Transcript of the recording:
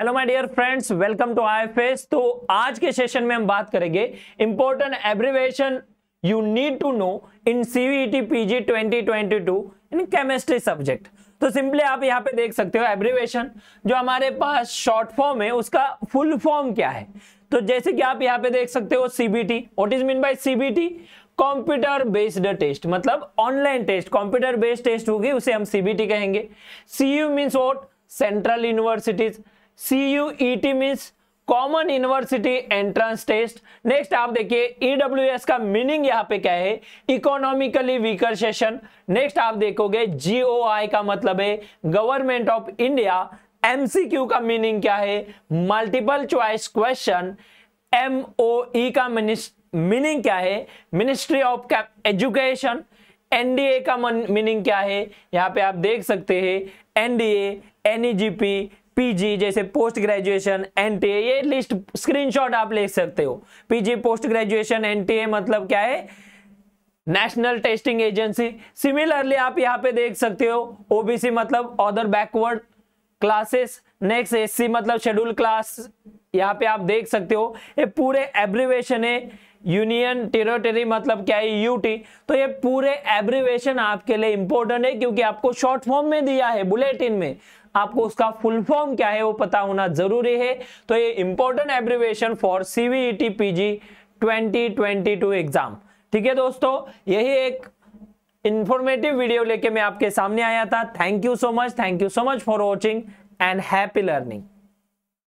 hello my dear friends welcome to आई तो आज के सेशन में हम बात करेंगे important abbreviation you need to know in CVT PG 2022 in chemistry subject तो सिंपली आप यहाँ पे देख सकते हो एब्रिवेशन जो हमारे पास शॉर्ट फॉर्म है उसका फुल फॉर्म क्या है तो जैसे कि आप यहाँ पे देख सकते हो CBT what is mean by CBT computer based test मतलब online test computer based test होगी उसे हम सीबीटी कहेंगे CU mean what central universities C U E T means common university entrance test next आप देखिए ईडब्ल्यू e का meaning यहाँ पे क्या है इकोनॉमिकली वीकर सेशन नेक्स्ट आप देखोगे आई का मतलब है गवर्नमेंट ऑफ इंडिया एमसीक्यू का मीनिंग क्या है मल्टीपल चॉइस क्वेश्चन एमओई का मीनिंग क्या है मिनिस्ट्री ऑफ एजुकेशन एनडीए का मीनिंग क्या है यहाँ पे आप देख सकते हैं एनडीए एनईजीपी पीजी जैसे पोस्ट ग्रेजुएशन एनटीए ये लिस्ट स्क्रीनशॉट आप ले सकते हो पीजी पोस्ट ग्रेजुएशन एनटीए मतलब क्या है नेशनल टेस्टिंग एजेंसी सिमिलरली आप यहाँ पे देख सकते हो ओबीसी मतलब other backward classes next SC मतलब शेड्यूल क्लास यहाँ पे आप देख सकते हो ये पूरे एब्रिवेशन है यूनियन टेरिटरी मतलब क्या है यूटी तो ये पूरे एब्रिवेशन आपके लिए इंपॉर्टेंट है क्योंकि आपको शॉर्ट फॉर्म में दिया है बुलेटिन में आपको उसका फुल फॉर्म क्या है वो पता होना जरूरी है तो ये important abbreviation for CVET PG 2022 exam ठीक है दोस्तों यही एक इंफॉर्मेटिव वीडियो लेके मैं आपके सामने आया था thank you so much thank you so much for watching and happy learning